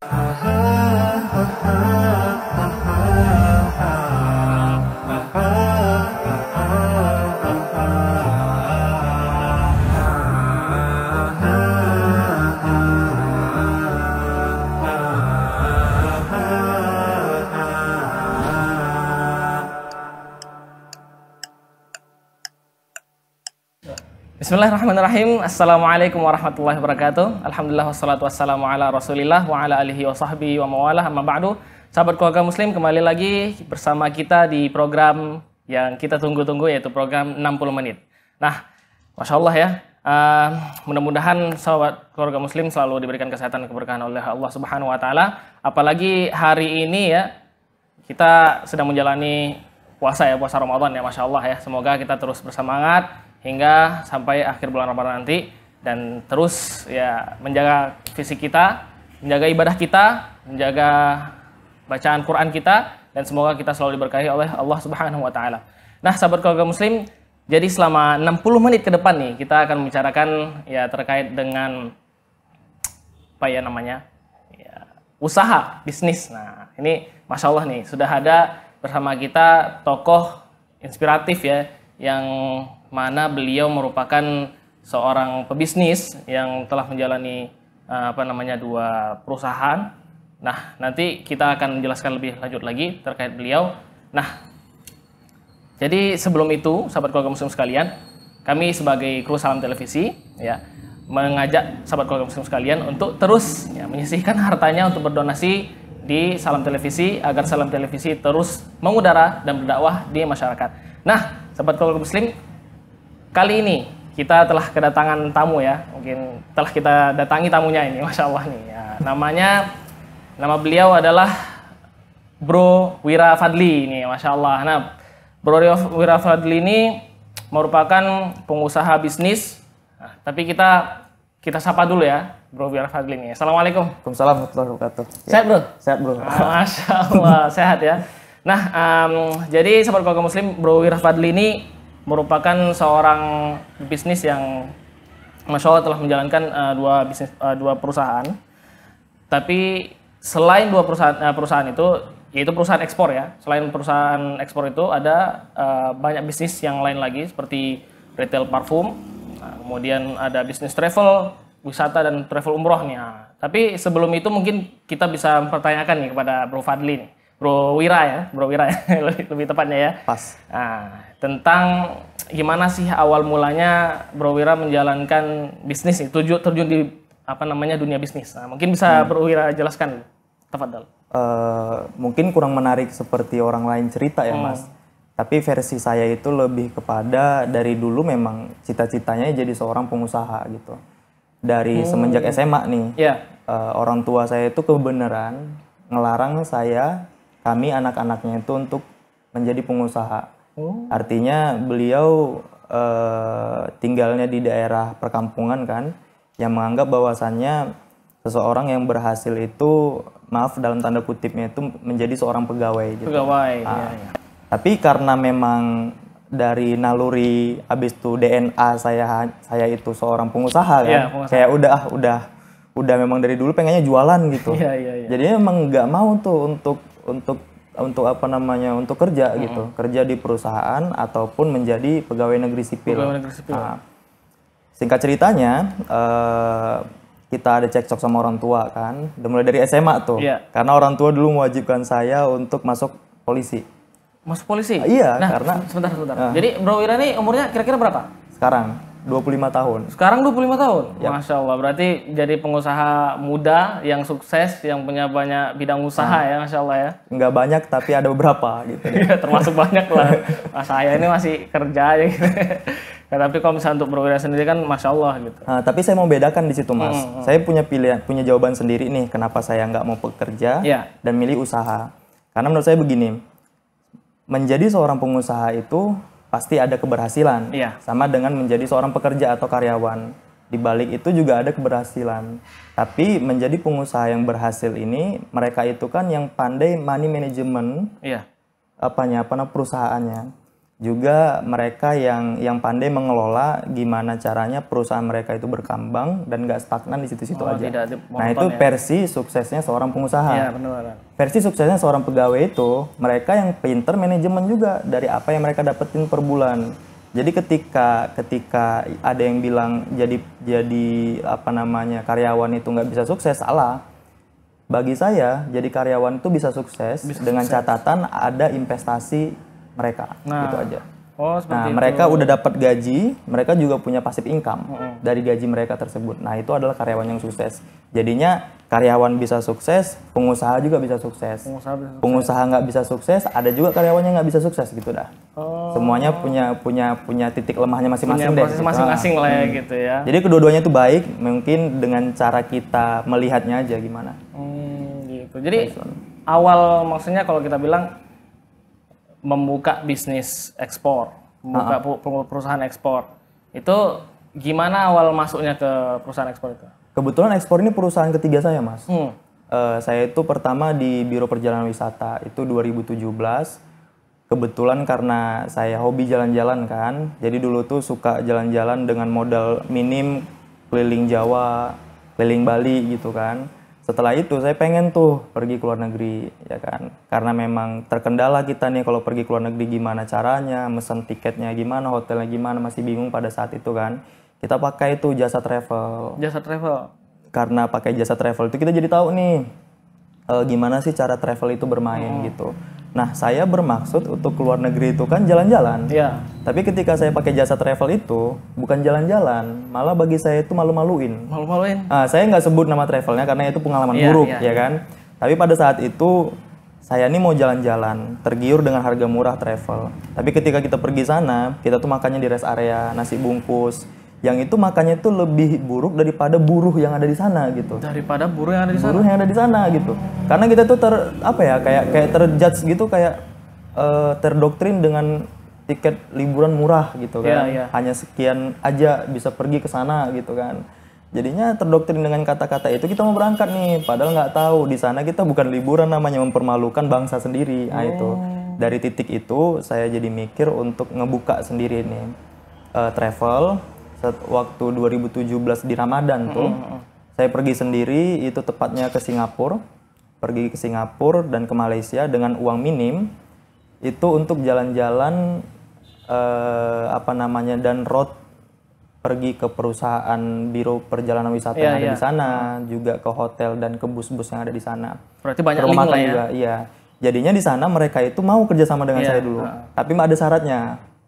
Ah, ah, ah, ah. ah. Bismillahirrahmanirrahim. Assalamualaikum warahmatullahi wabarakatuh. Alhamdulillah wassalatu wassalamu ala Rasulillah wa ala alihi wa sahbihi wa mawalah. Amma ba'du. Sahabat keluarga muslim kembali lagi bersama kita di program yang kita tunggu-tunggu yaitu program 60 menit. Nah, Masya Allah ya. Uh, mudah-mudahan sahabat keluarga muslim selalu diberikan kesehatan dan keberkahan oleh Allah Subhanahu wa taala. Apalagi hari ini ya kita sedang menjalani puasa ya, puasa Ramadan ya Masya Allah ya. Semoga kita terus bersemangat, hingga sampai akhir bulan Ramadan nanti dan terus ya menjaga fisik kita, menjaga ibadah kita, menjaga bacaan Quran kita dan semoga kita selalu diberkahi oleh Allah Subhanahu wa taala. Nah, sahabat keluarga muslim, jadi selama 60 menit ke depan nih kita akan membicarakan ya terkait dengan apa ya namanya? Ya, usaha, bisnis. Nah, ini Masya Allah nih, sudah ada bersama kita tokoh inspiratif ya yang mana beliau merupakan seorang pebisnis yang telah menjalani eh, apa namanya dua perusahaan. Nah, nanti kita akan menjelaskan lebih lanjut lagi terkait beliau. Nah, jadi sebelum itu, sahabat keluarga muslim sekalian, kami sebagai kru Salam Televisi ya mengajak sahabat keluarga muslim sekalian untuk terus ya, menyisihkan hartanya untuk berdonasi di Salam Televisi agar Salam Televisi terus mengudara dan berdakwah di masyarakat. Nah, sahabat keluarga muslim, Kali ini kita telah kedatangan tamu ya, mungkin telah kita datangi tamunya ini, masya Allah nih. Ya, namanya, nama beliau adalah Bro Wira Fadli ini, masya Allah. Nah, Bro Wira Fadli ini merupakan pengusaha bisnis, nah, tapi kita kita sapa dulu ya, Bro Wira Fadli ini. Assalamualaikum. Waalaikumsalam warahmatullahi wabarakatuh. Ya. Sehat bro? Sehat bro. Nah, Masya Allah, sehat ya. Nah, um, jadi sahabat keluarga muslim, Bro Wira ini merupakan seorang bisnis yang Masya Allah telah menjalankan uh, dua bisnis uh, dua perusahaan. Tapi selain dua perusahaan uh, perusahaan itu yaitu perusahaan ekspor ya. Selain perusahaan ekspor itu ada uh, banyak bisnis yang lain lagi seperti retail parfum, nah, kemudian ada bisnis travel, wisata dan travel umroh nih. Nah, tapi sebelum itu mungkin kita bisa mempertanyakan nih kepada Bro Fadlin, Bro Wira ya, Bro Wira ya, lebih, lebih tepatnya ya. Pas. Nah, tentang gimana sih awal mulanya Bro Wira menjalankan bisnis itu terjun di apa namanya dunia bisnis. Nah, mungkin bisa hmm. Bro Wira jelaskan. Tafadhal. Uh, mungkin kurang menarik seperti orang lain cerita ya, hmm. Mas. Tapi versi saya itu lebih kepada dari dulu memang cita-citanya jadi seorang pengusaha gitu. Dari hmm. semenjak SMA nih. Yeah. Ya. Uh, orang tua saya itu kebenaran ngelarang saya kami anak-anaknya itu untuk menjadi pengusaha Oh. Artinya beliau eh, tinggalnya di daerah perkampungan kan, yang menganggap bahwasannya seseorang yang berhasil itu maaf dalam tanda kutipnya itu menjadi seorang pegawai. Gitu. Pegawai. Nah, iya, iya. Tapi karena memang dari naluri abis itu DNA saya saya itu seorang pengusaha kan, yeah, pengusaha. kayak udah ah, udah udah memang dari dulu pengennya jualan gitu. yeah, yeah, yeah. Jadi memang nggak mau tuh untuk untuk untuk apa namanya untuk kerja hmm. gitu kerja di perusahaan ataupun menjadi pegawai negeri sipil. Pegawai negeri sipil. Nah, singkat ceritanya uh, kita ada cekcok sama orang tua kan, udah mulai dari SMA tuh, yeah. karena orang tua dulu mewajibkan saya untuk masuk polisi. Masuk polisi? Nah, iya, nah, karena sebentar sebentar. Uh. Jadi Bro Wira ini umurnya kira-kira berapa? Sekarang 25 tahun. Sekarang 25 tahun. Ya. Masya Allah. Berarti jadi pengusaha muda yang sukses, yang punya banyak bidang usaha nah, ya, Masya Allah ya. Enggak banyak, tapi ada beberapa gitu. Ya, termasuk banyak lah. mas. Nah, saya ini masih kerja aja gitu. Ya, tapi kalau misalnya untuk perwira sendiri kan Masya Allah gitu. Nah, tapi saya mau bedakan di situ Mas. Hmm, hmm. Saya punya pilihan, punya jawaban sendiri nih kenapa saya nggak mau bekerja ya. dan milih usaha. Karena menurut saya begini, menjadi seorang pengusaha itu pasti ada keberhasilan. Iya. Sama dengan menjadi seorang pekerja atau karyawan. Di balik itu juga ada keberhasilan. Tapi menjadi pengusaha yang berhasil ini, mereka itu kan yang pandai money management. Iya. Apanya, apa perusahaannya juga mereka yang yang pandai mengelola gimana caranya perusahaan mereka itu berkembang dan gak stagnan di situ-situ oh, aja. Tidak, nah itu ya. versi suksesnya seorang pengusaha. Ya, Versi suksesnya seorang pegawai itu mereka yang pinter manajemen juga dari apa yang mereka dapetin per bulan. Jadi ketika ketika ada yang bilang jadi jadi apa namanya karyawan itu nggak bisa sukses salah. Bagi saya jadi karyawan itu bisa sukses bisa dengan sukses. catatan ada investasi mereka nah. gitu aja Oh, nah, itu. mereka udah dapat gaji, mereka juga punya pasif income mm -hmm. dari gaji mereka tersebut. Nah, itu adalah karyawan yang sukses. Jadinya karyawan bisa sukses, pengusaha juga bisa sukses. Pengusaha nggak bisa sukses, ada juga karyawannya nggak bisa sukses gitu dah. Oh. Semuanya punya punya punya titik lemahnya masing-masing deh. Gitu. Masing-masing gitu. lah ya hmm. gitu ya. Jadi kedua-duanya itu baik, mungkin dengan cara kita melihatnya aja gimana. Hmm, gitu. Jadi Person. awal maksudnya kalau kita bilang membuka bisnis ekspor, membuka uh -huh. perusahaan ekspor. Itu gimana awal masuknya ke perusahaan ekspor itu? Kebetulan ekspor ini perusahaan ketiga saya, Mas. Hmm. Uh, saya itu pertama di Biro Perjalanan Wisata itu 2017. Kebetulan karena saya hobi jalan-jalan kan, jadi dulu tuh suka jalan-jalan dengan modal minim keliling Jawa, keliling Bali gitu kan setelah itu saya pengen tuh pergi ke luar negeri ya kan karena memang terkendala kita nih kalau pergi ke luar negeri gimana caranya mesen tiketnya gimana hotelnya gimana masih bingung pada saat itu kan kita pakai itu jasa travel jasa travel karena pakai jasa travel itu kita jadi tahu nih eh, gimana sih cara travel itu bermain hmm. gitu nah saya bermaksud untuk ke luar negeri itu kan jalan-jalan yeah. Tapi ketika saya pakai jasa travel itu bukan jalan-jalan, malah bagi saya itu malu-maluin. Malu-maluin. Nah, saya nggak sebut nama travelnya karena itu pengalaman yeah, buruk yeah. ya kan. Tapi pada saat itu saya ini mau jalan-jalan, tergiur dengan harga murah travel. Tapi ketika kita pergi sana, kita tuh makannya di rest area, nasi bungkus, yang itu makannya itu lebih buruk daripada buruh yang ada di sana gitu. Daripada buruh yang ada di sana. Buruh yang ada di sana gitu. Karena kita tuh ter apa ya kayak kayak terjudge gitu kayak uh, eh, terdoktrin dengan tiket liburan murah gitu iya, kan. Yeah, yeah. Hanya sekian aja bisa pergi ke sana gitu kan. Jadinya terdoktrin dengan kata-kata itu kita mau berangkat nih, padahal nggak tahu di sana kita bukan liburan namanya mempermalukan bangsa sendiri. Nah, itu oh. dari titik itu saya jadi mikir untuk ngebuka sendiri nih uh, travel saat waktu 2017 di Ramadan tuh. Mm -hmm. Saya pergi sendiri itu tepatnya ke Singapura, pergi ke Singapura dan ke Malaysia dengan uang minim itu untuk jalan-jalan eh, apa namanya dan road pergi ke perusahaan biro perjalanan wisata yeah, yang ada yeah. di iya. sana, juga ke hotel dan ke bus-bus yang ada di sana. Berarti banyak link lah ya. Juga, iya. Jadinya di sana mereka itu mau kerjasama dengan yeah. saya dulu, uh. tapi ada syaratnya.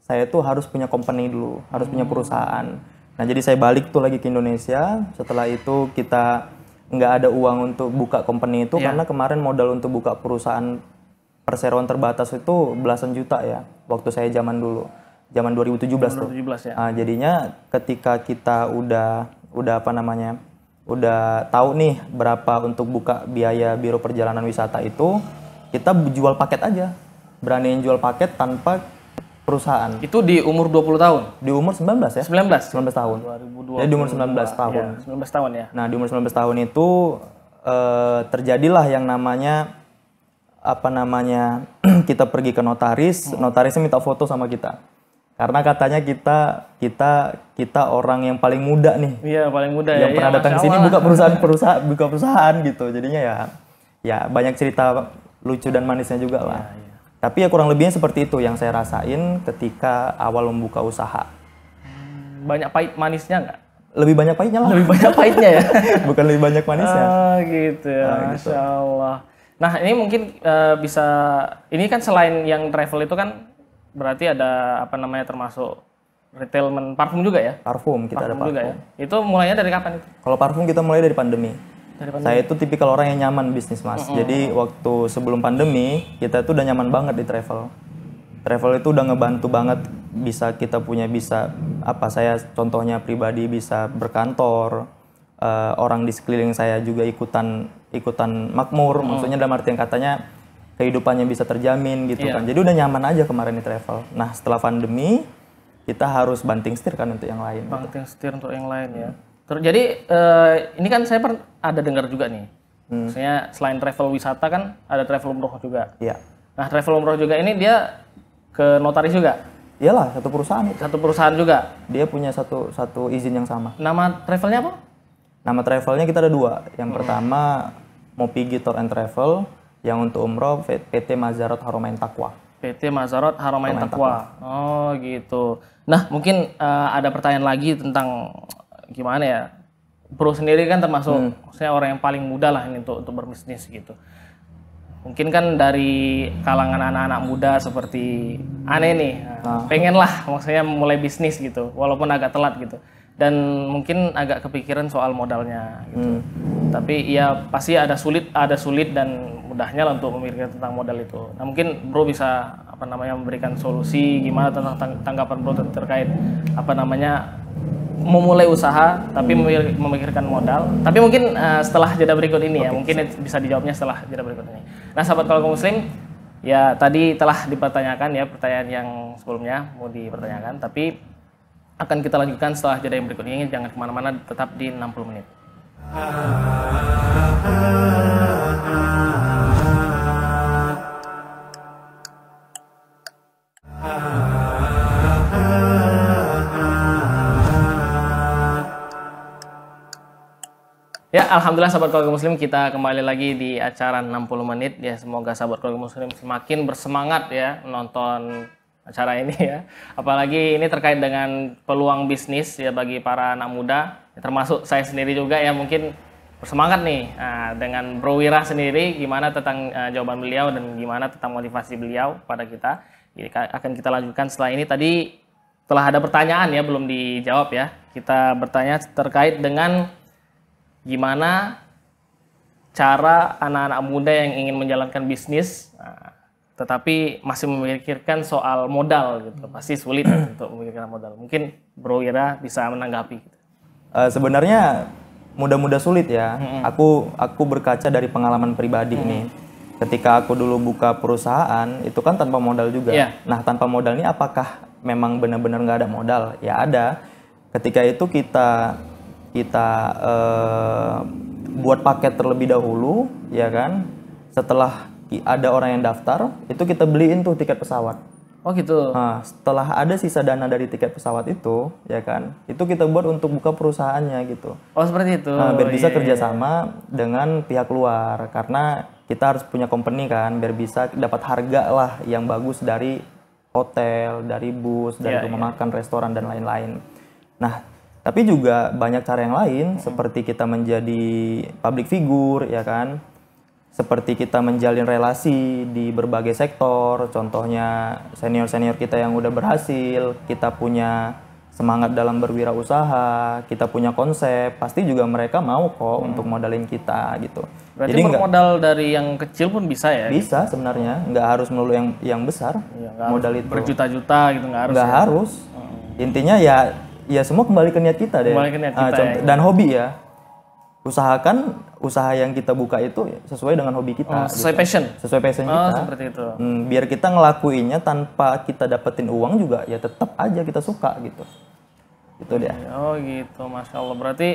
Saya itu harus punya company dulu, harus hmm. punya perusahaan. Nah jadi saya balik tuh lagi ke Indonesia. Setelah itu kita nggak ada uang untuk buka company itu yeah. karena kemarin modal untuk buka perusahaan perseroan terbatas itu belasan juta ya waktu saya zaman dulu zaman 2017, 2017 tuh. Ya. Nah, jadinya ketika kita udah udah apa namanya? udah tahu nih berapa untuk buka biaya biro perjalanan wisata itu, kita jual paket aja. Beraniin jual paket tanpa perusahaan. Itu di umur 20 tahun. Di umur 19 ya? 19. 19 tahun. 2020. Jadi di umur 19 tahun. Ya, 19 tahun ya. Nah, di umur 19 tahun itu eh, terjadilah yang namanya apa namanya kita pergi ke notaris, hmm. notaris minta foto sama kita. Karena katanya kita kita kita orang yang paling muda nih. Iya, paling muda ya. yang ya. pernah ya, datang sini buka perusahaan perusahaan buka perusahaan gitu. Jadinya ya ya banyak cerita lucu dan manisnya juga iya, lah. Ya, ya. Tapi ya kurang lebihnya seperti itu yang saya rasain ketika awal membuka usaha. Hmm, banyak pahit manisnya nggak? Lebih banyak pahitnya lah. Lebih banyak pahitnya ya. Bukan lebih banyak manisnya. Ah, gitu ya. Nah, gitu. Masya Nah, ini mungkin uh, bisa ini kan selain yang travel itu kan berarti ada apa namanya termasuk retailment parfum juga ya? Parfum, kita parfum ada parfum. Juga ya? Itu mulainya dari kapan itu? Kalau parfum kita mulai dari pandemi. Saya itu tipikal orang yang nyaman bisnis, Mas. Mm -hmm. Jadi waktu sebelum pandemi, kita itu udah nyaman banget di travel. Travel itu udah ngebantu banget bisa kita punya bisa apa saya contohnya pribadi bisa berkantor, uh, orang di sekeliling saya juga ikutan ikutan makmur, hmm. maksudnya dalam artian katanya kehidupannya bisa terjamin gitu yeah. kan. Jadi udah nyaman aja kemarin di travel. Nah setelah pandemi kita harus banting setir kan untuk yang lain. Gitu. Banting gitu. setir untuk yang lain ya. Terus jadi uh, ini kan saya pernah ada dengar juga nih. Hmm. Maksudnya selain travel wisata kan ada travel umroh juga. Iya. Yeah. Nah travel umroh juga ini dia ke notaris juga. Iyalah satu perusahaan Satu perusahaan juga. Dia punya satu satu izin yang sama. Nama travelnya apa? Nama travelnya kita ada dua. Yang hmm. pertama Mopigi Tour and Travel, yang untuk umroh PT Mazarot Haromain Takwa. PT Mazarot Haromain, Takwa. Oh gitu. Nah mungkin uh, ada pertanyaan lagi tentang gimana ya? Bro sendiri kan termasuk hmm. saya orang yang paling muda lah ini untuk untuk berbisnis gitu. Mungkin kan dari kalangan anak-anak muda seperti aneh nih, ah. pengen lah maksudnya mulai bisnis gitu, walaupun agak telat gitu dan mungkin agak kepikiran soal modalnya gitu. Hmm. Tapi ya pasti ada sulit ada sulit dan mudahnya lah untuk memikirkan tentang modal itu. Nah mungkin Bro bisa apa namanya memberikan solusi gimana tentang tanggapan Bro terkait apa namanya memulai usaha tapi hmm. memikirkan modal. Tapi mungkin uh, setelah jeda berikut ini okay. ya mungkin bisa dijawabnya setelah jeda berikut ini. Nah sahabat kalau muslim ya tadi telah dipertanyakan ya pertanyaan yang sebelumnya mau dipertanyakan tapi akan kita lanjutkan setelah jeda yang berikut ini. Jangan kemana-mana, tetap di 60 menit. Ya, alhamdulillah sahabat keluarga muslim kita kembali lagi di acara 60 menit ya. Semoga sahabat keluarga muslim semakin bersemangat ya menonton acara ini ya. Apalagi ini terkait dengan peluang bisnis ya bagi para anak muda, termasuk saya sendiri juga ya mungkin bersemangat nih ah, dengan Bro Wira sendiri gimana tentang ah, jawaban beliau dan gimana tentang motivasi beliau pada kita. Jadi akan kita lanjutkan setelah ini tadi telah ada pertanyaan ya belum dijawab ya. Kita bertanya terkait dengan gimana cara anak-anak muda yang ingin menjalankan bisnis ah, tetapi masih memikirkan soal modal gitu pasti sulit untuk memikirkan modal mungkin Bro Ira bisa menanggapi gitu. uh, sebenarnya mudah-mudah sulit ya hmm aku aku berkaca dari pengalaman pribadi hmm ini ketika aku dulu buka perusahaan itu kan tanpa modal juga yeah. nah tanpa modal ini apakah memang benar-benar nggak ada modal ya ada ketika itu kita kita uh, buat paket terlebih dahulu ya kan setelah ada orang yang daftar, itu kita beliin tuh tiket pesawat. Oh gitu. Nah, setelah ada sisa dana dari tiket pesawat itu, ya kan, itu kita buat untuk buka perusahaannya gitu. Oh seperti itu. Nah, biar bisa yeah. Iya, kerjasama iya. dengan pihak luar karena kita harus punya company kan, biar bisa dapat harga lah yang bagus dari hotel, dari bus, dari yeah, rumah yeah. makan, restoran dan lain-lain. Nah, tapi juga banyak cara yang lain -hmm. seperti kita menjadi public figure, ya kan seperti kita menjalin relasi di berbagai sektor, contohnya senior-senior kita yang udah berhasil, kita punya semangat dalam berwirausaha, kita punya konsep, pasti juga mereka mau kok hmm. untuk modalin kita gitu. Berarti Jadi modal dari yang kecil pun bisa ya? Gitu? Bisa gitu? sebenarnya, nggak harus melulu yang yang besar. Ya, modal itu berjuta-juta gitu nggak harus. Nggak ya. harus. Hmm. Intinya ya ya semua kembali ke niat kita deh. Kembali ke niat ah, kita. Uh, contoh, ya, dan hobi ya. Usahakan usaha yang kita buka itu sesuai dengan hobi kita. Oh, sesuai gitu. passion. Sesuai passion oh, kita. seperti itu. Hmm, biar kita ngelakuinnya tanpa kita dapetin uang juga ya tetap aja kita suka gitu. Itu dia. Oh gitu, masya Allah. Berarti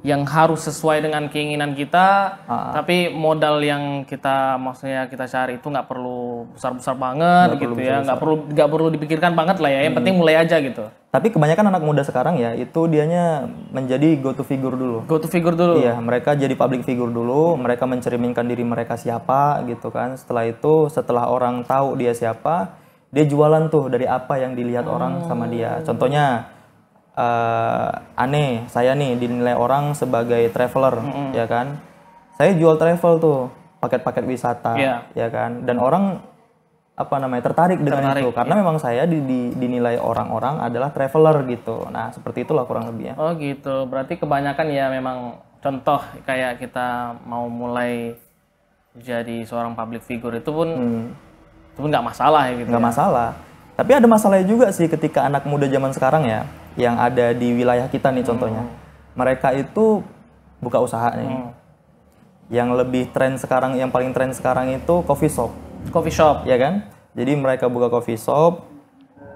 yang harus sesuai dengan keinginan kita, uh. tapi modal yang kita maksudnya kita cari itu nggak perlu besar-besar banget gak gitu perlu ya, nggak perlu nggak perlu dipikirkan banget lah ya, yang hmm. penting mulai aja gitu. Tapi kebanyakan anak muda sekarang ya itu dianya menjadi go to figure dulu. Go to figure dulu. Iya, mereka jadi public figure dulu, mereka mencerminkan diri mereka siapa gitu kan. Setelah itu, setelah orang tahu dia siapa, dia jualan tuh dari apa yang dilihat hmm. orang sama dia. Hmm. Contohnya uh, aneh saya nih dinilai orang sebagai traveler mm -hmm. ya kan saya jual travel tuh paket-paket wisata yeah. ya kan dan orang apa namanya tertarik, dengan tertarik, itu karena iya. memang saya di, di, dinilai orang-orang adalah traveler gitu nah seperti itulah kurang lebih ya oh gitu berarti kebanyakan ya memang contoh kayak kita mau mulai jadi seorang public figure itu pun hmm. itu pun nggak masalah ya gitu nggak ya. masalah tapi ada masalahnya juga sih ketika anak muda zaman sekarang ya yang ada di wilayah kita nih contohnya. Hmm. Mereka itu buka usaha nih. Hmm. Yang lebih tren sekarang, yang paling tren sekarang itu coffee shop. Coffee shop. Ya kan? Jadi mereka buka coffee shop,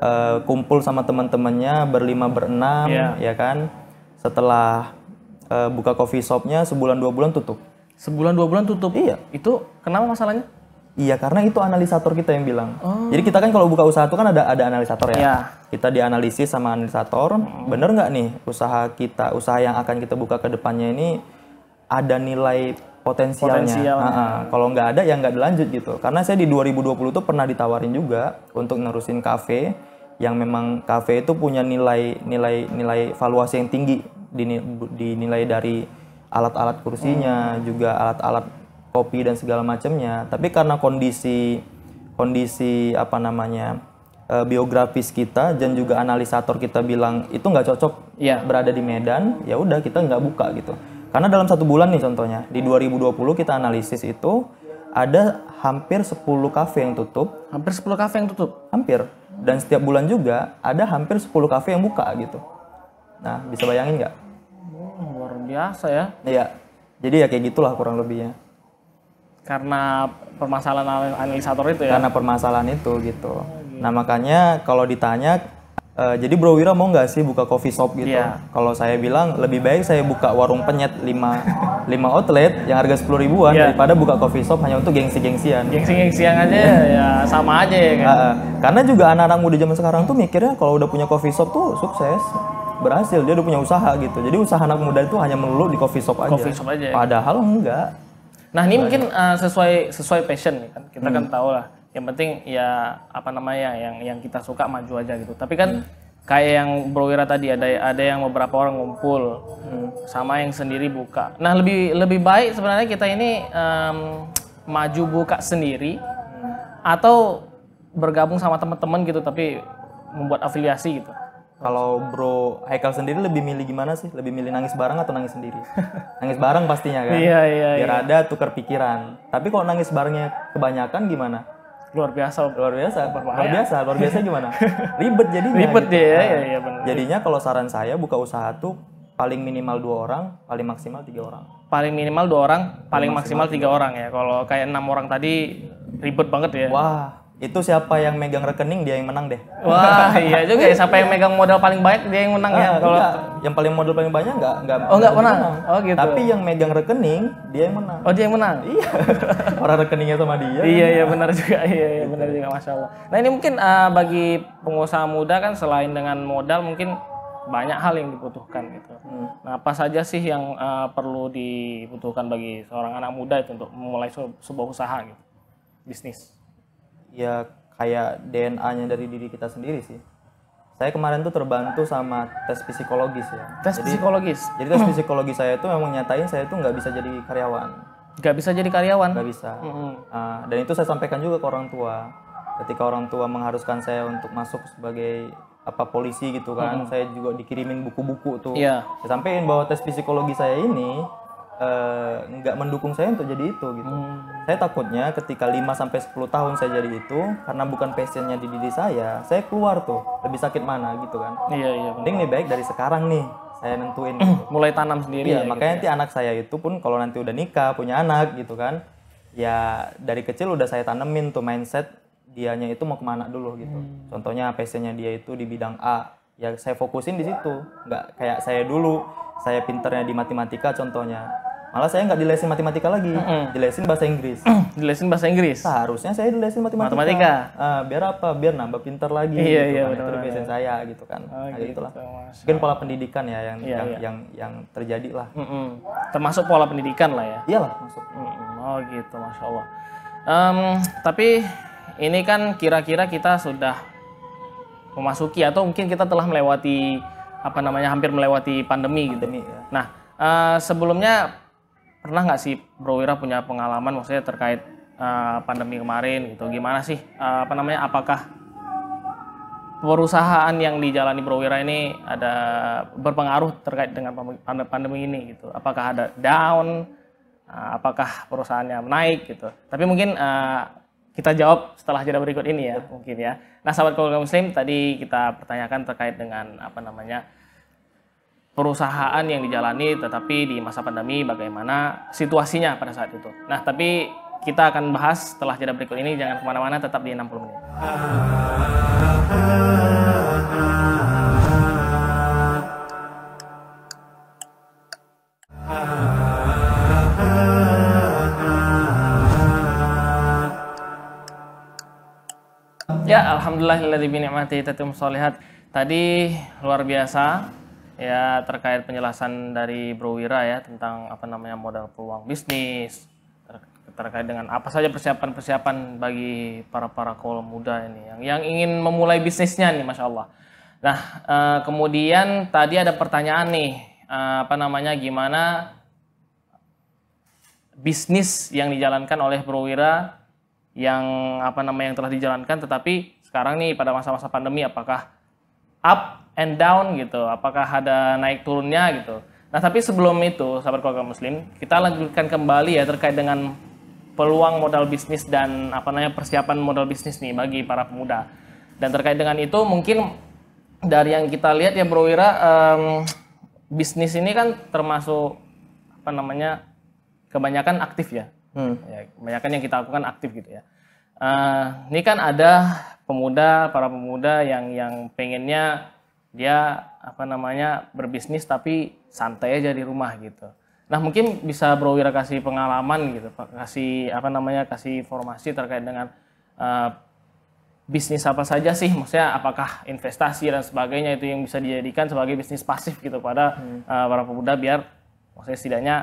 uh, kumpul sama teman-temannya berlima berenam, yeah. ya kan? Setelah uh, buka coffee shopnya sebulan dua bulan tutup. Sebulan dua bulan tutup. Iya. Itu kenapa masalahnya? Iya, karena itu analisator kita yang bilang. Oh. Jadi kita kan kalau buka usaha itu kan ada ada analisator ya. ya. Kita dianalisis sama analisator, hmm. bener nggak nih usaha kita, usaha yang akan kita buka ke depannya ini ada nilai potensialnya. potensialnya. Ha -ha. Kalau nggak ada ya nggak dilanjut gitu. Karena saya di 2020 tuh pernah ditawarin juga untuk nerusin kafe yang memang kafe itu punya nilai nilai nilai valuasi yang tinggi dinilai dari alat-alat kursinya hmm. juga alat-alat kopi dan segala macamnya tapi karena kondisi kondisi apa namanya eh, biografis kita dan juga analisator kita bilang itu nggak cocok yeah. berada di Medan ya udah kita nggak buka gitu karena dalam satu bulan nih contohnya di 2020 hmm. kita analisis itu ada hampir 10 kafe yang tutup. Hampir 10 kafe yang tutup? Hampir. Dan setiap bulan juga ada hampir 10 kafe yang buka gitu. Nah, bisa bayangin nggak? Oh, luar biasa ya. Iya. Jadi ya kayak gitulah kurang lebihnya karena permasalahan analisator itu ya karena permasalahan itu gitu oh, gitu. nah makanya kalau ditanya uh, jadi Bro Wira mau nggak sih buka coffee shop gitu yeah. kalau saya bilang lebih baik saya buka warung penyet 5 5 outlet yang harga 10 ribuan yeah. daripada buka coffee shop hanya untuk gengsi-gengsian gengsi-gengsian aja ya, ya sama aja ya kan uh, karena juga anak-anak muda zaman sekarang tuh mikirnya kalau udah punya coffee shop tuh sukses berhasil dia udah punya usaha gitu jadi usaha anak muda itu hanya melulu di coffee shop aja coffee shop aja ya? padahal enggak Nah ini mungkin uh, sesuai sesuai passion nih kan kita kan hmm. kan tahu lah. Yang penting ya apa namanya yang yang kita suka maju aja gitu. Tapi kan hmm. kayak yang Bro tadi ada ada yang beberapa orang ngumpul hmm. sama yang sendiri buka. Nah lebih lebih baik sebenarnya kita ini um, maju buka sendiri hmm. atau bergabung sama teman-teman gitu tapi membuat afiliasi gitu. Kalau Bro Haikal sendiri lebih milih gimana sih? Lebih milih nangis bareng atau nangis sendiri? nangis bareng pastinya kan. Iya iya. Biar iya. ada tukar pikiran. Tapi kalau nangis barengnya kebanyakan gimana? Luar biasa. Luar biasa. Berbahaya. Luar biasa. Luar biasa gimana? Ribet jadinya. Ribet gitu. ya. Nah, iya iya benar. Jadinya kalau saran saya buka usaha tuh paling minimal dua orang, paling maksimal tiga orang. Paling minimal dua orang, paling, paling maksimal, maksimal tiga orang ya. Kalau kayak enam orang tadi ribet banget ya. Wah, itu siapa yang megang rekening dia yang menang deh. Wah iya juga ya siapa yang megang modal paling banyak dia yang menang ya. Ah, Kalau yang paling modal paling banyak nggak nggak. Oh nggak menang. menang. Oh gitu. Tapi yang megang rekening dia yang menang. Oh dia yang menang. Iya. Orang rekeningnya sama dia. Iya iya benar juga iya, iya benar juga masya Allah. Nah ini mungkin uh, bagi pengusaha muda kan selain dengan modal mungkin banyak hal yang dibutuhkan gitu. Hmm. Nah, apa saja sih yang uh, perlu dibutuhkan bagi seorang anak muda itu untuk memulai sebuah usaha gitu, bisnis? ya kayak DNA-nya dari diri kita sendiri sih. Saya kemarin tuh terbantu sama tes psikologis ya. Tes jadi, psikologis. Jadi tes hmm. psikologi saya itu memang nyatain saya tuh nggak bisa jadi karyawan. Nggak bisa jadi karyawan. Nggak bisa. Mm -hmm. uh, dan itu saya sampaikan juga ke orang tua. Ketika orang tua mengharuskan saya untuk masuk sebagai apa polisi gitu kan, mm -hmm. saya juga dikirimin buku-buku tuh. Yeah. Saya sampaikan bahwa tes psikologi saya ini Eh, nggak uh, mendukung saya untuk jadi itu gitu. Hmm. Saya takutnya ketika 5 sampai 10 tahun saya jadi itu karena bukan passionnya di diri saya, saya keluar tuh lebih sakit mana gitu kan. Iya iya. Mending nih baik dari sekarang nih saya nentuin gitu. mulai tanam sendiri iya, ya, gitu makanya gitu nanti anak saya itu pun kalau nanti udah nikah punya anak gitu kan ya dari kecil udah saya tanemin tuh mindset dianya itu mau kemana dulu gitu hmm. contohnya passionnya dia itu di bidang A ya saya fokusin di situ nggak kayak saya dulu saya pinternya di matematika contohnya malah saya nggak dilesin matematika lagi mm -hmm. dilesin bahasa Inggris dilesin bahasa Inggris seharusnya saya dilesin matematika, matematika. Uh, biar apa biar nambah pinter lagi iya, gitu iya, kan. itu iya. saya gitu kan oh, gitu itulah Mas. mungkin pola pendidikan ya yang iya, yang, iya. yang yang terjadi lah mm -hmm. termasuk pola pendidikan lah ya iyalah masuk mm -hmm. oh gitu masya Allah um, tapi ini kan kira-kira kita sudah memasuki atau mungkin kita telah melewati apa namanya hampir melewati pandemi, gitu. nih. Ya. Nah, uh, sebelumnya pernah nggak sih Bro Wira punya pengalaman maksudnya terkait uh, pandemi kemarin gitu? Gimana sih uh, apa namanya apakah perusahaan yang dijalani Bro Wira ini ada berpengaruh terkait dengan pandemi ini gitu. Apakah ada down? Apakah perusahaannya naik gitu? Tapi mungkin uh, kita jawab setelah jeda berikut ini ya mungkin ya. Nah, sahabat keluarga muslim, tadi kita pertanyakan terkait dengan apa namanya perusahaan yang dijalani tetapi di masa pandemi bagaimana situasinya pada saat itu. Nah, tapi kita akan bahas setelah jeda berikut ini. Jangan kemana-mana, tetap di 60 menit. Ah, ah, ah. Alhamdulillahilladzi bi tatum lihat Tadi luar biasa ya terkait penjelasan dari Bro Wira ya tentang apa namanya modal peluang bisnis terkait dengan apa saja persiapan-persiapan bagi para para kaum muda ini yang yang ingin memulai bisnisnya nih masya Allah. Nah eh, kemudian tadi ada pertanyaan nih eh, apa namanya gimana bisnis yang dijalankan oleh Bro Wira yang apa namanya yang telah dijalankan tetapi sekarang nih pada masa-masa pandemi apakah up and down gitu, apakah ada naik turunnya gitu. Nah, tapi sebelum itu, sahabat keluarga muslim, kita lanjutkan kembali ya terkait dengan peluang modal bisnis dan apa namanya persiapan modal bisnis nih bagi para pemuda. Dan terkait dengan itu mungkin dari yang kita lihat ya Bro Wira um, bisnis ini kan termasuk apa namanya kebanyakan aktif ya. Hmm. ya kebanyakan yang kita lakukan aktif gitu ya. Uh, ini kan ada pemuda para pemuda yang yang pengennya dia apa namanya berbisnis tapi santai aja di rumah gitu. Nah mungkin bisa Bro Wira kasih pengalaman gitu, kasih apa namanya kasih informasi terkait dengan uh, bisnis apa saja sih, maksudnya apakah investasi dan sebagainya itu yang bisa dijadikan sebagai bisnis pasif gitu pada hmm. uh, para pemuda biar maksudnya setidaknya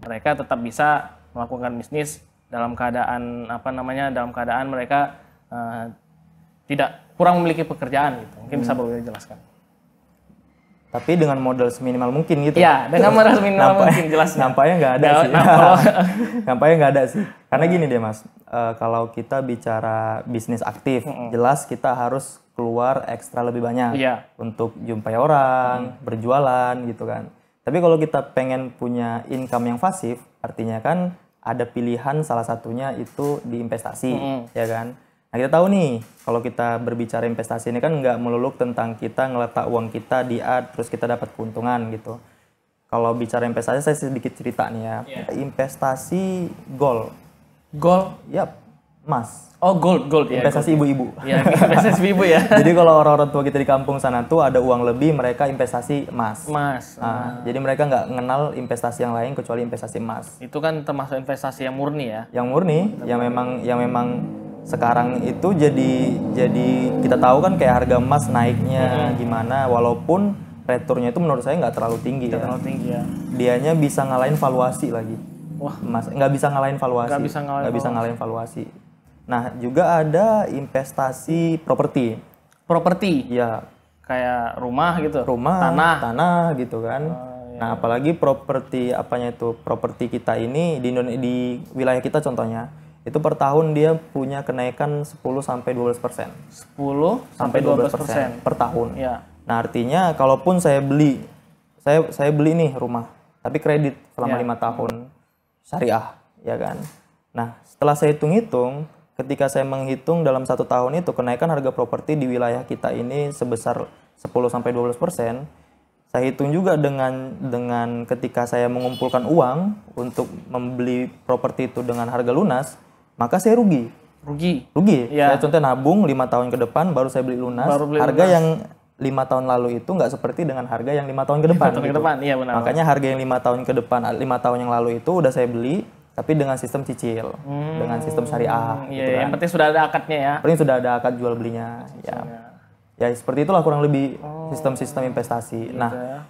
mereka tetap bisa melakukan bisnis dalam keadaan apa namanya dalam keadaan mereka uh, tidak kurang memiliki pekerjaan gitu. Mungkin hmm. bisa boleh jelaskan. Tapi dengan modal seminimal mungkin gitu. Iya, dengan modal seminimal nampaknya, mungkin jelas. Nampaknya nggak ada sih. nampaknya nggak ada sih. Karena nah. gini deh mas, e, kalau kita bicara bisnis aktif, mm -hmm. jelas kita harus keluar ekstra lebih banyak yeah. untuk jumpai orang, mm. berjualan gitu kan. Tapi kalau kita pengen punya income yang pasif, artinya kan ada pilihan salah satunya itu diinvestasi mm -hmm. ya kan. Nah kita tahu nih, kalau kita berbicara investasi ini kan nggak melulu tentang kita ngeletak uang kita di art, terus kita dapat keuntungan gitu. Kalau bicara investasi saya sedikit cerita nih ya. Yeah. Investasi gold. Gold? Yap, emas. Oh gold, gold. Ya. Iya, investasi ibu-ibu. yeah, investasi ibu ya. jadi kalau orang-orang tua kita di kampung sana tuh ada uang lebih mereka investasi emas. Emas. Nah, ah. Jadi mereka nggak kenal investasi yang lain kecuali investasi emas. Itu kan termasuk investasi yang murni ya? Yang murni, yang memang yang memang sekarang itu jadi jadi kita tahu kan kayak harga emas naiknya hmm. gimana walaupun returnnya itu menurut saya nggak terlalu tinggi gak ya. terlalu tinggi ya dianya bisa ngalahin valuasi lagi wah emas nggak bisa ngalahin valuasi nggak bisa ngalahin, gak bisa ngalahin valuasi nah juga ada investasi properti properti ya kayak rumah gitu rumah tanah tanah gitu kan uh, iya. nah apalagi properti apanya itu properti kita ini di di wilayah kita contohnya itu per tahun dia punya kenaikan 10 sampai 12 persen. 10 sampai 12 persen per tahun. Ya. Nah artinya kalaupun saya beli, saya saya beli nih rumah, tapi kredit selama ya. lima ya. tahun syariah, ya kan. Nah setelah saya hitung-hitung, ketika saya menghitung dalam satu tahun itu kenaikan harga properti di wilayah kita ini sebesar 10 sampai 12 persen, saya hitung juga dengan dengan ketika saya mengumpulkan uang untuk membeli properti itu dengan harga lunas, maka saya rugi. Rugi. Rugi. Ya. Saya contoh nabung lima tahun ke depan baru saya beli lunas. Baru beli harga lunas. yang lima tahun lalu itu nggak seperti dengan harga yang lima tahun ke depan. gitu. ke depan, iya benar. Makanya harga yang lima tahun ke depan, lima tahun yang lalu itu udah saya beli, tapi dengan sistem cicil, hmm, dengan sistem syariah. Iya, gitu iya. kan. yang penting sudah ada akadnya ya. Penting sudah ada akad jual belinya. Ya, iya. ya seperti itulah kurang lebih oh. sistem-sistem investasi. Gitu nah,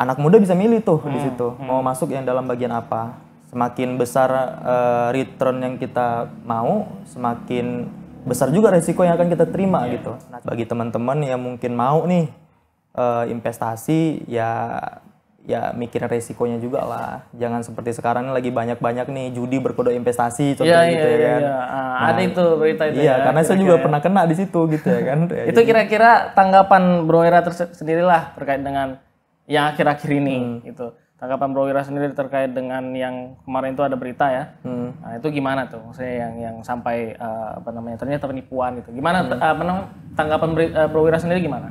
anak muda bisa milih tuh hmm, di situ hmm. mau masuk yang dalam bagian apa semakin besar uh, return yang kita mau, semakin besar juga resiko yang akan kita terima yeah. gitu. Nah, bagi teman-teman yang mungkin mau nih uh, investasi ya ya mikirin resikonya juga lah. Jangan seperti sekarang lagi banyak-banyak nih judi berkode investasi iya, contohnya yeah, gitu yeah, ya iya, kan. Yeah, iya. Nah, ada itu berita itu. Iya, ya, karena kira -kira. saya juga pernah kena di situ gitu ya kan. Ya, itu gitu. kira-kira tanggapan Bro Era tersendirilah terkait dengan yang akhir-akhir ini hmm. gitu tanggapan Prawira sendiri terkait dengan yang kemarin itu ada berita ya. Hmm. Nah, itu gimana tuh? Maksudnya yang yang sampai uh, apa namanya? ternyata penipuan gitu. Gimana hmm. Eh, apa tanggapan Tanggapan uh, eh, sendiri gimana?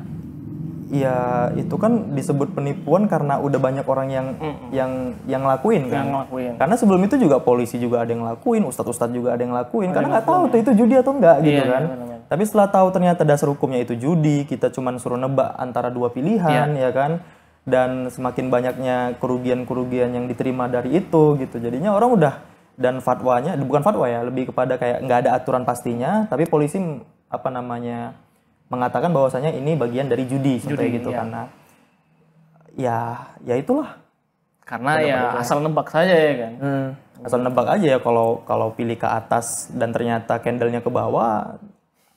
Ya, itu kan disebut penipuan karena udah banyak orang yang hmm. hmm. yang yang ngelakuin kan. Yang ngelakuin. Karena sebelum itu juga polisi juga ada yang ngelakuin, ustadz-ustadz juga ada yang ngelakuin. Ada karena nggak tahu tuh ya. itu judi atau enggak gitu iya, gitu kan. Iya, bener -bener. Tapi setelah tahu ternyata dasar hukumnya itu judi, kita cuma suruh nebak antara dua pilihan yeah. ya kan dan semakin banyaknya kerugian-kerugian yang diterima dari itu gitu jadinya orang udah dan fatwanya bukan fatwa ya lebih kepada kayak nggak ada aturan pastinya tapi polisi apa namanya mengatakan bahwasanya ini bagian dari judi, judi gitu ya. karena ya ya itulah karena Pada ya itu. asal nebak saja ya kan hmm. asal nebak aja ya kalau kalau pilih ke atas dan ternyata candlenya ke bawah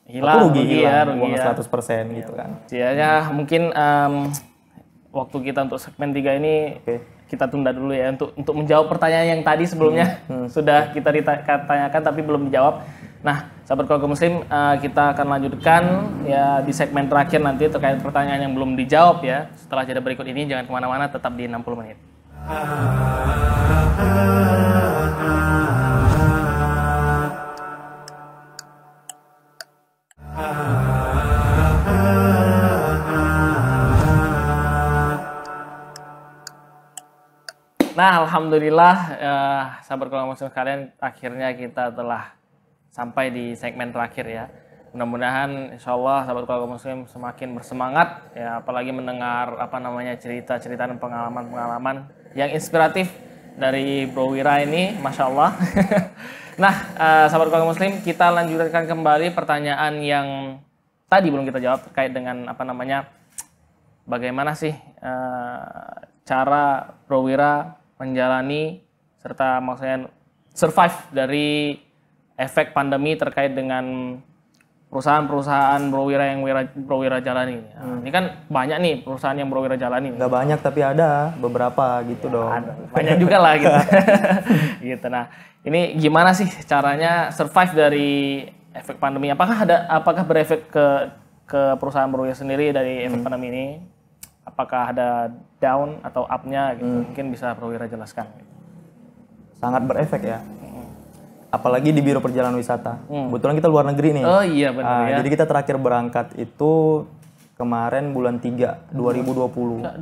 hilang rugi, rugi ya, hilang ya, rugi gitu uang iya, iya, ya. 100% ya. gitu kan ya, ya hmm. mungkin um, waktu kita untuk segmen 3 ini okay. kita tunda dulu ya untuk untuk menjawab pertanyaan yang tadi sebelumnya hmm. Hmm. sudah kita ditanyakan tapi belum dijawab. Nah, sahabat keluarga muslim, uh, kita akan lanjutkan ya di segmen terakhir nanti terkait pertanyaan yang belum dijawab ya. Setelah jeda berikut ini jangan kemana-mana, tetap di 60 menit. Ah, ah, ah. Alhamdulillah, uh, sahabat kolam muslim sekalian, akhirnya kita telah sampai di segmen terakhir ya. Mudah-mudahan insya Allah sahabat kolam muslim semakin bersemangat, ya, apalagi mendengar apa namanya cerita-cerita dan pengalaman-pengalaman yang inspiratif dari Bro Wira ini, Masya Allah. nah, uh, sahabat kolam muslim, kita lanjutkan kembali pertanyaan yang tadi belum kita jawab terkait dengan apa namanya, bagaimana sih uh, cara Bro menjalani serta maksudnya survive dari efek pandemi terkait dengan perusahaan-perusahaan browira yang wira, jalan jalani. Nah, hmm. Ini kan banyak nih perusahaan yang jalan jalani. Gak banyak tapi ada beberapa gitu ya, dong. Ada. Banyak juga lah gitu. gitu. Nah, ini gimana sih caranya survive dari efek pandemi? Apakah ada apakah berefek ke ke perusahaan browira sendiri dari efek hmm. pandemi ini? apakah ada down atau up-nya gitu. Hmm. Mungkin bisa Prawira jelaskan. Sangat berefek ya. Hmm. Apalagi di Biro Perjalanan Wisata. Hmm. Kebetulan kita luar negeri nih. Oh iya benar uh, ya. Jadi kita terakhir berangkat itu kemarin bulan 3 2020.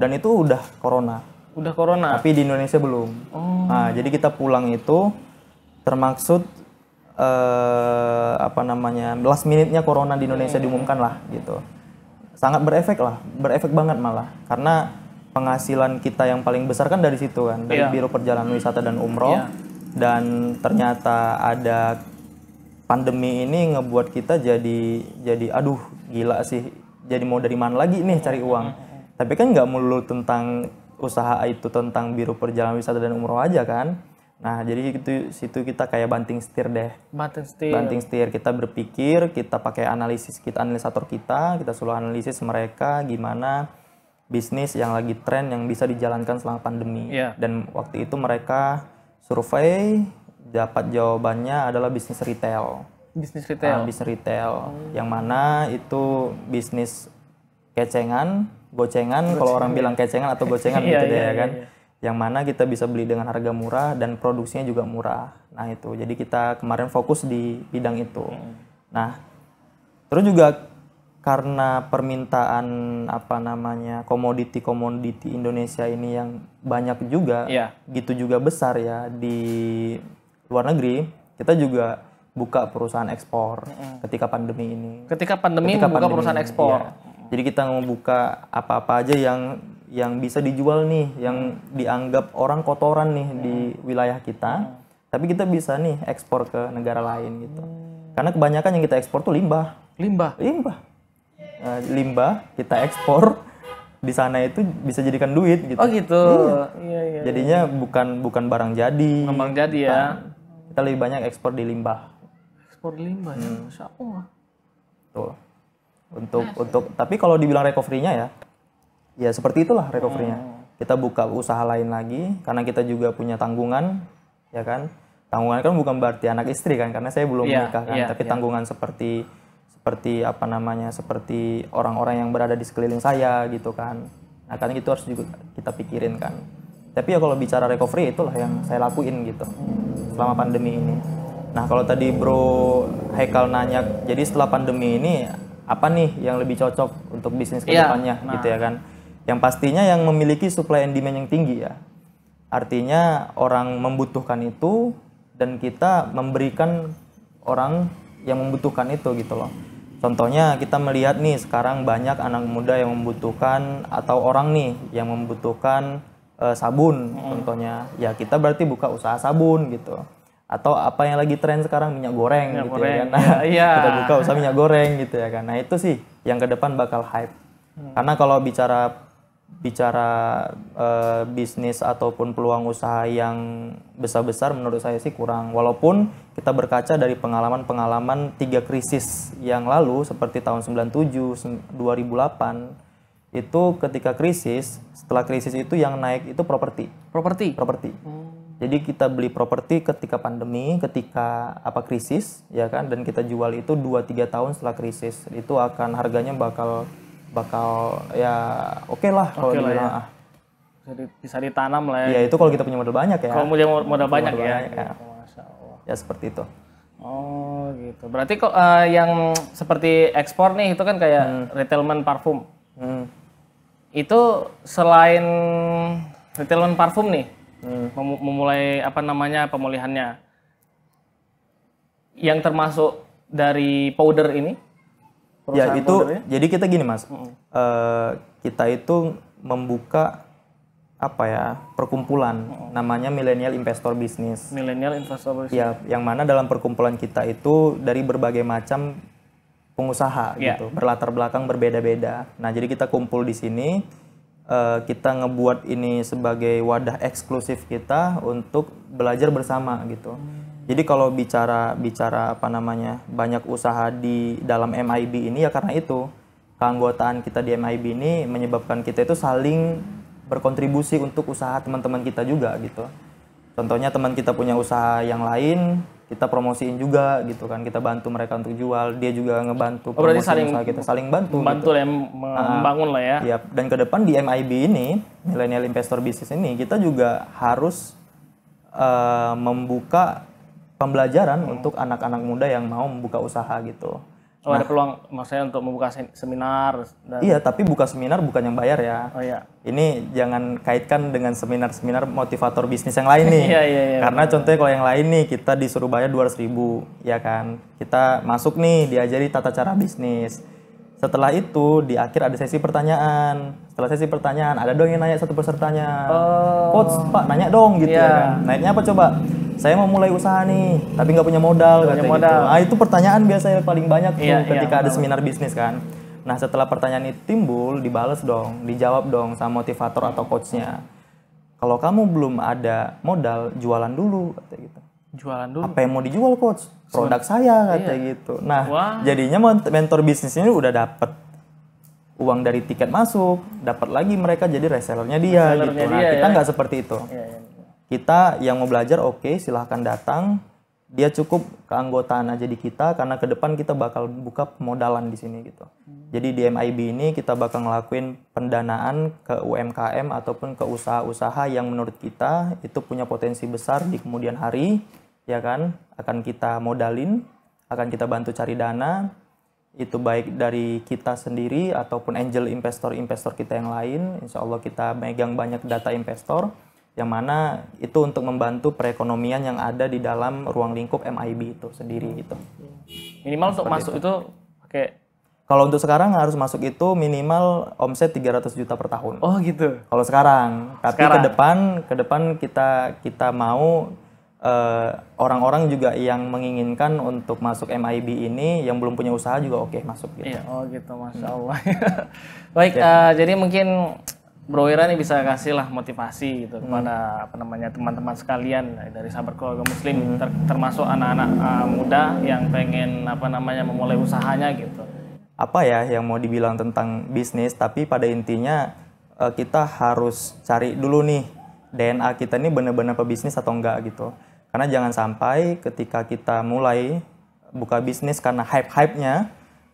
2020. Dan itu udah corona. Udah corona. Tapi di Indonesia belum. Oh. Nah, jadi kita pulang itu termaksud eh, apa namanya last minute-nya corona di Indonesia hmm. diumumkan lah gitu sangat berefek lah, berefek banget malah karena penghasilan kita yang paling besar kan dari situ kan dari yeah. biro perjalanan wisata dan umroh yeah. dan ternyata ada pandemi ini ngebuat kita jadi jadi aduh gila sih jadi mau dari mana lagi nih cari uang mm-hmm. tapi kan nggak melulu tentang usaha itu tentang biro perjalanan wisata dan umroh aja kan Nah, jadi itu situ kita kayak banting setir deh. Banting setir. Banting setir kita berpikir, kita pakai analisis kita analisator kita, kita selalu analisis mereka gimana bisnis yang lagi tren yang bisa dijalankan selama pandemi. Yeah. Dan waktu itu mereka survei dapat jawabannya adalah bisnis retail. Bisnis retail. Uh, bisnis retail. Hmm. Yang mana itu bisnis kecengan, gocengan, gocengan kalau orang ya. bilang kecengan atau gocengan iya, gitu iya, deh iya, ya kan. Iya. iya yang mana kita bisa beli dengan harga murah dan produksinya juga murah. Nah itu, jadi kita kemarin fokus di bidang itu. Hmm. Nah, terus juga karena permintaan apa namanya komoditi komoditi Indonesia ini yang banyak juga yeah. gitu juga besar ya di luar negeri kita juga buka perusahaan ekspor mm -hmm. ketika pandemi ini ketika pandemi ketika buka perusahaan ekspor ya. jadi kita membuka apa-apa aja yang yang bisa dijual nih, yang dianggap orang kotoran nih hmm. di wilayah kita, hmm. tapi kita bisa nih ekspor ke negara lain gitu. Hmm. Karena kebanyakan yang kita ekspor tuh limbah. Limbah. Limbah. Eh, limbah kita ekspor di sana itu bisa jadikan duit gitu. Oh gitu. Iya. Iya, iya, iya. Jadinya iya. bukan bukan barang jadi. barang jadi ya. kita lebih banyak ekspor di limbah. Ekspor di limbah hmm. ya, masya Allah. Tuh. Untuk untuk tapi kalau dibilang recovery-nya ya, ya seperti itulah recovery-nya. Hmm. Kita buka usaha lain lagi karena kita juga punya tanggungan, ya kan? Tanggungan kan bukan berarti anak istri kan karena saya belum yeah, menikah kan, yeah, tapi yeah. tanggungan seperti seperti apa namanya? seperti orang-orang yang berada di sekeliling saya gitu kan. Nah, kan itu harus juga kita pikirin kan. Tapi ya kalau bicara recovery itulah yang saya lakuin gitu selama pandemi ini. Nah, kalau tadi Bro Haikal nanya, jadi setelah pandemi ini apa nih yang lebih cocok untuk bisnis kedepannya depannya gitu nah. gitu ya kan. Yang pastinya yang memiliki supply and demand yang tinggi ya. Artinya orang membutuhkan itu dan kita memberikan orang yang membutuhkan itu gitu loh. Contohnya kita melihat nih sekarang banyak anak muda yang membutuhkan atau orang nih yang membutuhkan e, sabun hmm. contohnya. Ya kita berarti buka usaha sabun gitu. Atau apa yang lagi tren sekarang minyak goreng minyak gitu ya goreng. ya Nah, ya, kita buka usaha minyak goreng gitu ya kan. Nah, itu sih yang ke depan bakal hype. Hmm. Karena kalau bicara bicara uh, bisnis ataupun peluang usaha yang besar-besar menurut saya sih kurang. Walaupun kita berkaca dari pengalaman-pengalaman tiga krisis yang lalu seperti tahun 97, 2008 itu ketika krisis, setelah krisis itu yang naik itu properti. Properti. Properti. Hmm. Jadi kita beli properti ketika pandemi, ketika apa krisis, ya kan? Dan kita jual itu 2-3 tahun setelah krisis. Itu akan harganya bakal bakal ya oke okay lah kalau okay dibilang ya. ah. Jadi bisa ditanam lah ya. Iya itu kalau kita punya modal banyak ya. Kalau punya modal, modal banyak ya. Banyak, ya. Ya seperti itu. Oh gitu. Berarti kok uh, yang seperti ekspor nih itu kan kayak hmm. retailment parfum. Hmm. Itu selain retailment parfum nih hmm. memulai apa namanya pemulihannya. Yang termasuk dari powder ini ya itu foundernya? jadi kita gini mas -hmm. uh, kita itu membuka apa ya perkumpulan -hmm. namanya milenial investor bisnis milenial investor bisnis ya yang mana dalam perkumpulan kita itu dari berbagai macam pengusaha yeah. gitu berlatar belakang berbeda-beda nah jadi kita kumpul di sini uh, kita ngebuat ini sebagai wadah eksklusif kita untuk belajar bersama gitu mm jadi kalau bicara bicara apa namanya banyak usaha di dalam MIB ini ya karena itu keanggotaan kita di MIB ini menyebabkan kita itu saling berkontribusi untuk usaha teman-teman kita juga gitu. Contohnya teman kita punya usaha yang lain, kita promosiin juga gitu kan, kita bantu mereka untuk jual, dia juga ngebantu. Oh, promosi saling usaha kita saling bantu. Bantu gitu. Ya, membangun lah ya. Iya. Dan ke depan di MIB ini, Millennial investor Business ini, kita juga harus uh, membuka pembelajaran hmm. untuk anak-anak muda yang mau membuka usaha gitu. Oh nah, ada peluang maksudnya untuk membuka seminar? Dan... Iya tapi buka seminar bukan yang bayar ya. Oh iya. Ini jangan kaitkan dengan seminar-seminar motivator bisnis yang lain nih. iya, iya, iya, Karena iya. contohnya kalau yang lain nih kita disuruh bayar 200 ribu ya kan. Kita masuk nih diajari tata cara bisnis. Setelah itu di akhir ada sesi pertanyaan. Setelah sesi pertanyaan ada dong yang nanya satu pesertanya. Oh. Coach pak nanya dong gitu yeah. ya kan. Naiknya apa coba? saya mau mulai usaha nih tapi nggak punya modal gak punya gitu. modal. Gitu. Nah, itu pertanyaan biasanya paling banyak tuh iya, ketika iya, ada benar. seminar bisnis kan nah setelah pertanyaan itu timbul dibales dong dijawab dong sama motivator atau coachnya kalau kamu belum ada modal jualan dulu kata gitu jualan dulu apa yang mau dijual coach produk so, saya kata iya. gitu nah Wah. jadinya mentor bisnis ini udah dapet uang dari tiket masuk dapat lagi mereka jadi resellernya dia resellernya gitu nah kita ya. nggak ya. seperti itu iya, iya kita yang mau belajar oke okay, silahkan datang dia cukup keanggotaan aja di kita karena ke depan kita bakal buka modalan di sini gitu. Hmm. Jadi di MIB ini kita bakal ngelakuin pendanaan ke UMKM ataupun ke usaha-usaha yang menurut kita itu punya potensi besar di kemudian hari, ya kan? Akan kita modalin, akan kita bantu cari dana itu baik dari kita sendiri ataupun angel investor-investor kita yang lain. Insya Allah kita megang banyak data investor yang mana itu untuk membantu perekonomian yang ada di dalam ruang lingkup MIB itu sendiri gitu. Minimal untuk masuk itu, itu pakai kalau untuk sekarang harus masuk itu minimal omset 300 juta per tahun. Oh gitu. Kalau sekarang, tapi ke depan ke depan kita kita mau eh, orang-orang uh, juga yang menginginkan untuk masuk MIB ini yang belum punya usaha juga oke okay, masuk gitu. Iya, oh gitu Masya hmm. Allah. Baik, ya. uh, jadi mungkin Bro Ira nih bisa kasih lah motivasi gitu hmm. kepada apa namanya teman-teman sekalian dari sahabat keluarga muslim hmm. ter termasuk anak-anak uh, muda yang pengen apa namanya memulai usahanya gitu. Apa ya yang mau dibilang tentang bisnis tapi pada intinya uh, kita harus cari dulu nih DNA kita ini benar-benar pebisnis atau enggak gitu. Karena jangan sampai ketika kita mulai buka bisnis karena hype-hype-nya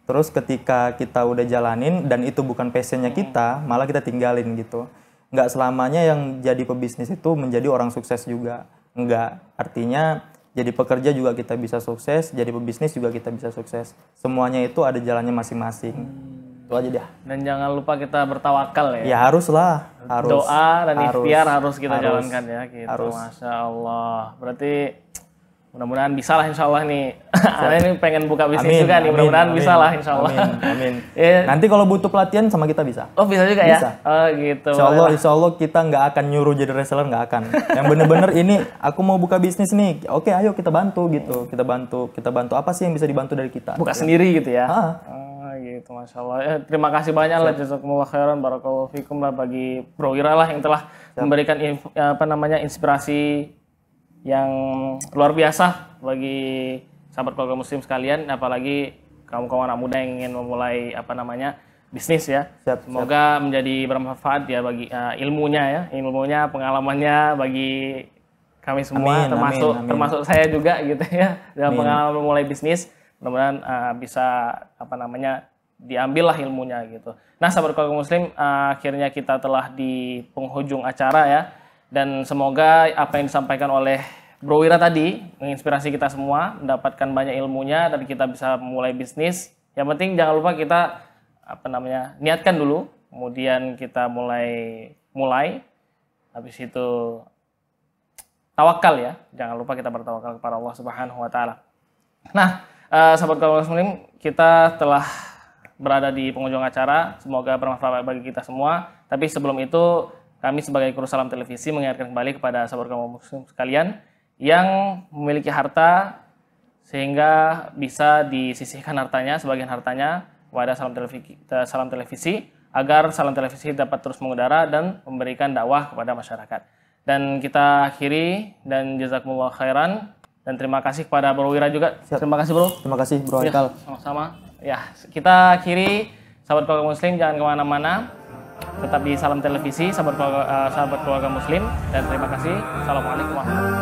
Terus ketika kita udah jalanin dan itu bukan passionnya iya. kita, malah kita tinggalin gitu. Nggak selamanya yang jadi pebisnis itu menjadi orang sukses juga. Nggak. Artinya jadi pekerja juga kita bisa sukses, jadi pebisnis juga kita bisa sukses. Semuanya itu ada jalannya masing-masing. Hmm. Itu aja dah. Dan jangan lupa kita bertawakal ya. Ya haruslah, harus. Doa dan harus, harus kita harus, jalankan ya gitu. Harus. Masya Allah. Berarti mudah-mudahan bisa lah insya Allah nih. Saya ini pengen buka bisnis amin, juga nih, mudah-mudahan bisa lah insya Allah. Amin, amin. yeah. Nanti kalau butuh pelatihan sama kita bisa. Oh bisa juga ya? bisa. ya? Oh gitu. Insya Allah, insya Allah kita nggak akan nyuruh jadi reseller, nggak akan. Yang bener-bener ini aku mau buka bisnis nih, oke ayo kita bantu gitu. Kita bantu, kita bantu apa sih yang bisa dibantu dari kita. Buka ya. sendiri gitu ya? Ah. gitu, Masya Allah. Eh, terima kasih banyak Siap. lah, Jazakumullah khairan, Barakallahu Fikum lah bagi Bro Ira lah yang telah Siap. memberikan apa namanya inspirasi yang luar biasa bagi sahabat keluarga muslim sekalian apalagi kamu kaum anak muda yang ingin memulai apa namanya bisnis ya. Siap, Semoga menjadi bermanfaat ya bagi uh, ilmunya ya, ilmunya, pengalamannya bagi kami semua amin, termasuk amin, amin. termasuk saya juga gitu ya dalam amin. pengalaman memulai bisnis. Mudah-mudahan uh, bisa apa namanya diambil lah ilmunya gitu. Nah, sahabat keluarga muslim uh, akhirnya kita telah di penghujung acara ya. Dan semoga apa yang disampaikan oleh Bro Wira tadi menginspirasi kita semua, mendapatkan banyak ilmunya dan kita bisa mulai bisnis. Yang penting jangan lupa kita apa namanya? niatkan dulu, kemudian kita mulai mulai habis itu tawakal ya. Jangan lupa kita bertawakal kepada Allah Subhanahu wa taala. Nah, eh, sahabat kawan muslim, kita telah berada di pengunjung acara. Semoga bermanfaat bagi kita semua. Tapi sebelum itu kami sebagai Kru Salam Televisi mengingatkan kembali kepada sahabat kamu muslim sekalian yang memiliki harta sehingga bisa disisihkan hartanya, sebagian hartanya kepada Salam Televisi, Salam Televisi agar Salam Televisi dapat terus mengudara dan memberikan dakwah kepada masyarakat. Dan kita akhiri dan jazakumullah khairan dan terima kasih kepada Bro Wira juga. Siap. Terima kasih Bro. Terima kasih Bro ya, Haikal. Ya, sama-sama. Ya, kita akhiri sahabat keluarga muslim jangan kemana-mana tetap di Salam Televisi, sahabat keluarga, uh, sahabat keluarga Muslim, dan terima kasih. Assalamualaikum warahmatullahi wabarakatuh.